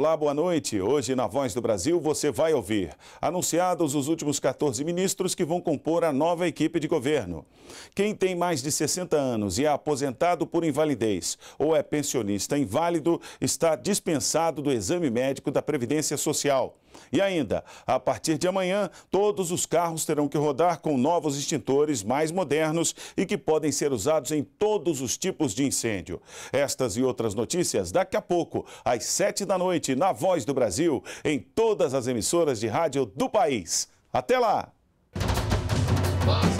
Olá, boa noite. Hoje, na Voz do Brasil, você vai ouvir anunciados os últimos 14 ministros que vão compor a nova equipe de governo. Quem tem mais de 60 anos e é aposentado por invalidez ou é pensionista inválido está dispensado do exame médico da Previdência Social. E ainda, a partir de amanhã, todos os carros terão que rodar com novos extintores mais modernos e que podem ser usados em todos os tipos de incêndio. Estas e outras notícias daqui a pouco, às sete da noite, na Voz do Brasil, em todas as emissoras de rádio do país. Até lá! Nossa.